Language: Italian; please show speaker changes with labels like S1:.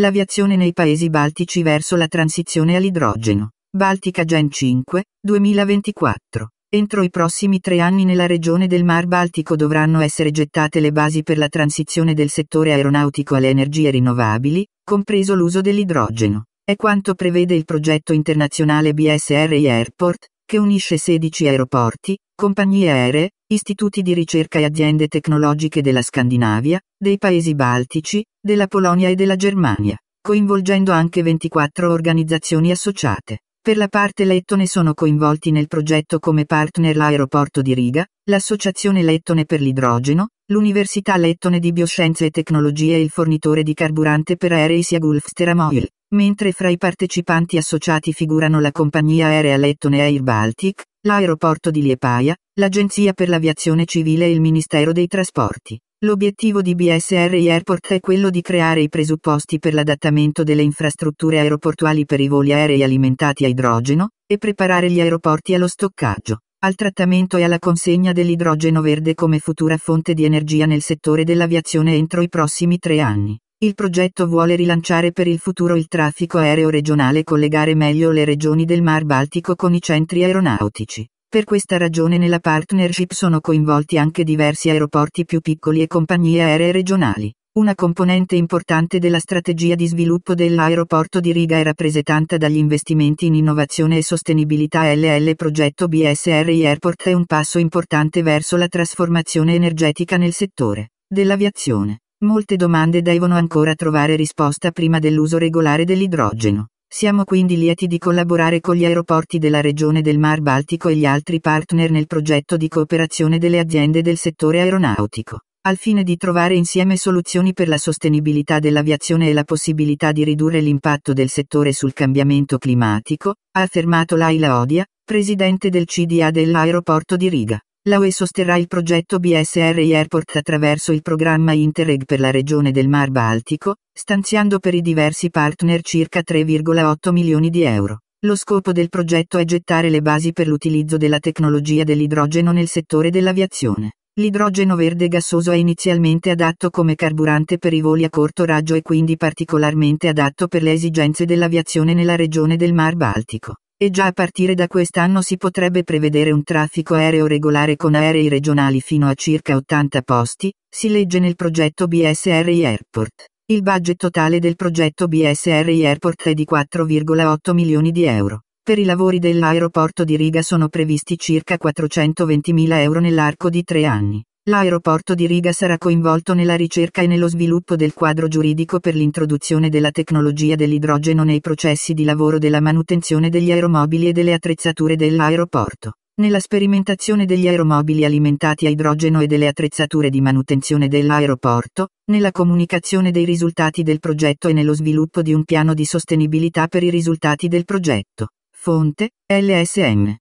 S1: L'aviazione nei paesi baltici verso la transizione all'idrogeno. Baltica Gen 5, 2024. Entro i prossimi tre anni nella regione del Mar Baltico dovranno essere gettate le basi per la transizione del settore aeronautico alle energie rinnovabili, compreso l'uso dell'idrogeno. È quanto prevede il progetto internazionale BSR Airport, che unisce 16 aeroporti, compagnie aeree, istituti di ricerca e aziende tecnologiche della Scandinavia, dei paesi baltici, della Polonia e della Germania, coinvolgendo anche 24 organizzazioni associate. Per la parte Lettone sono coinvolti nel progetto come partner l'aeroporto di Riga, l'Associazione Lettone per l'idrogeno, l'Università Lettone di Bioscienze e Tecnologie e il fornitore di carburante per aerei sia Siagulf Steramoil. Mentre fra i partecipanti associati figurano la compagnia aerea Letton Air Baltic, l'aeroporto di Liepaia, l'Agenzia per l'aviazione civile e il Ministero dei Trasporti. L'obiettivo di BSR Airport è quello di creare i presupposti per l'adattamento delle infrastrutture aeroportuali per i voli aerei alimentati a idrogeno e preparare gli aeroporti allo stoccaggio, al trattamento e alla consegna dell'idrogeno verde come futura fonte di energia nel settore dell'aviazione entro i prossimi tre anni. Il progetto vuole rilanciare per il futuro il traffico aereo regionale e collegare meglio le regioni del Mar Baltico con i centri aeronautici. Per questa ragione nella partnership sono coinvolti anche diversi aeroporti più piccoli e compagnie aeree regionali. Una componente importante della strategia di sviluppo dell'aeroporto di Riga è rappresentata dagli investimenti in innovazione e sostenibilità LL progetto BSRI Airport è un passo importante verso la trasformazione energetica nel settore dell'aviazione. Molte domande devono ancora trovare risposta prima dell'uso regolare dell'idrogeno. Siamo quindi lieti di collaborare con gli aeroporti della regione del Mar Baltico e gli altri partner nel progetto di cooperazione delle aziende del settore aeronautico, al fine di trovare insieme soluzioni per la sostenibilità dell'aviazione e la possibilità di ridurre l'impatto del settore sul cambiamento climatico, ha affermato Laila Odia, presidente del CDA dell'aeroporto di Riga. La UE sosterrà il progetto BSR Airport attraverso il programma Interreg per la regione del Mar Baltico, stanziando per i diversi partner circa 3,8 milioni di euro. Lo scopo del progetto è gettare le basi per l'utilizzo della tecnologia dell'idrogeno nel settore dell'aviazione. L'idrogeno verde gassoso è inizialmente adatto come carburante per i voli a corto raggio e quindi particolarmente adatto per le esigenze dell'aviazione nella regione del Mar Baltico e già a partire da quest'anno si potrebbe prevedere un traffico aereo regolare con aerei regionali fino a circa 80 posti, si legge nel progetto BSR Airport. Il budget totale del progetto BSR Airport è di 4,8 milioni di euro. Per i lavori dell'aeroporto di Riga sono previsti circa 420 mila euro nell'arco di tre anni. L'aeroporto di Riga sarà coinvolto nella ricerca e nello sviluppo del quadro giuridico per l'introduzione della tecnologia dell'idrogeno nei processi di lavoro della manutenzione degli aeromobili e delle attrezzature dell'aeroporto. Nella sperimentazione degli aeromobili alimentati a idrogeno e delle attrezzature di manutenzione dell'aeroporto, nella comunicazione dei risultati del progetto e nello sviluppo di un piano di sostenibilità per i risultati del progetto. Fonte, LSM.